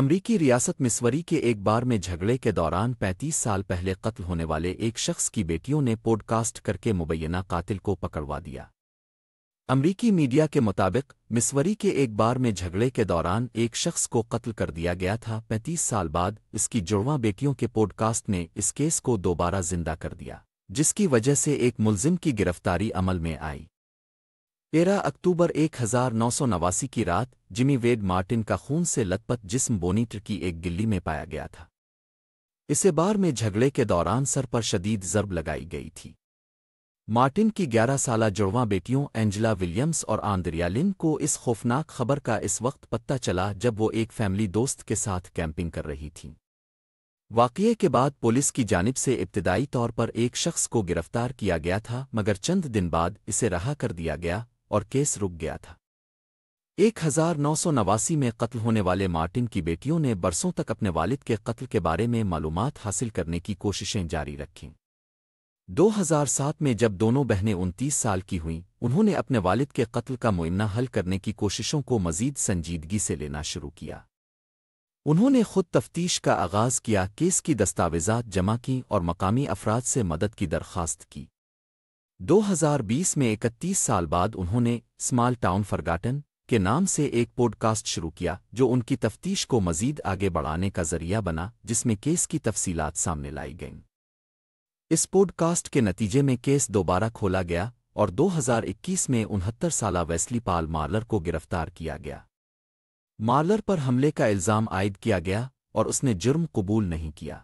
امریکی ریاست مسوری کے ایک بار میں جھگڑے کے دوران پینتیس سال پہلے قتل ہونے والے ایک شخص کی بیٹیوں نے پوڈ کاسٹ کر کے مبینہ قاتل کو پکڑوا دیا امریکی میڈیا کے مطابق مسوری کے ایک بار میں جھگڑے کے دوران ایک شخص کو قتل کر دیا گیا تھا پینتیس سال بعد اس کی جڑواں بیٹیوں کے پوڈ کاسٹ نے اس کیس کو دوبارہ زندہ کر دیا جس کی وجہ سے ایک ملزم کی گرفتاری عمل میں آئی تیرہ اکتوبر ایک ہزار نو سو نواسی کی رات جمی ویڈ مارٹن کا خون سے لتپت جسم بونیٹر کی ایک گلی میں پایا گیا تھا اسے بار میں جھگڑے کے دوران سر پر شدید ضرب لگائی گئی تھی مارٹن کی گیارہ سالہ جڑواں بیٹیوں اینجلا ولیمز اور آندریا لن کو اس خوفناک خبر کا اس وقت پتہ چلا جب وہ ایک فیملی دوست کے ساتھ کیمپنگ کر رہی تھیں واقعے کے بعد پولیس کی جانب سے ابتدائی طور پر ایک شخص کو گرفتار کیا گیا تھا مگر چند دن بعد اسے رہا کر دیا گیا اور کیس رک گیا تھا ایک ہزار نو سو نواسی میں قتل ہونے والے مارٹن کی بیٹیوں نے برسوں تک اپنے والد کے قتل کے بارے میں معلومات حاصل کرنے کی کوششیں جاری رکھیں دو ہزار سات میں جب دونوں بہنیں انتیس سال کی ہوئیں انہوں نے اپنے والد کے قتل کا معمنہ حل کرنے کی کوششوں کو مزید سنجیدگی سے لینا شروع کیا انہوں نے خود تفتیش کا آغاز کیا کیس کی دستاویزات جمع کیں اور مقامی افراد سے مدد کی درخواست کی دو ہزار بیس میں اکتیس سال بعد انہوں نے اسمال ٹاؤن فرگاٹن کے نام سے ایک پوڈ کاسٹ شروع کیا جو ان کی تفتیش کو مزید آگے بڑھانے کا ذریعہ بنا جس میں کیس کی تفصیلات سامنے لائی گئیں اس پوڈ کاسٹ کے نتیجے میں کیس دوبارہ کھولا گیا اور دو ہزار اکیس میں انہتر سالہ ویسلی پال مارلر کو گرفتار کیا گیا مارلر پر حملے کا الزام عائد کیا گیا اور اس نے جرم قبول نہیں کیا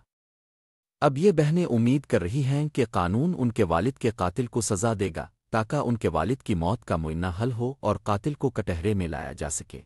اب یہ بہنیں امید کر رہی ہیں کہ قانون ان کے والد کے قاتل کو سزا دے گا تاکہ ان کے والد کی موت کا معینہ حل ہو اور قاتل کو کٹہرے میں لایا جا سکے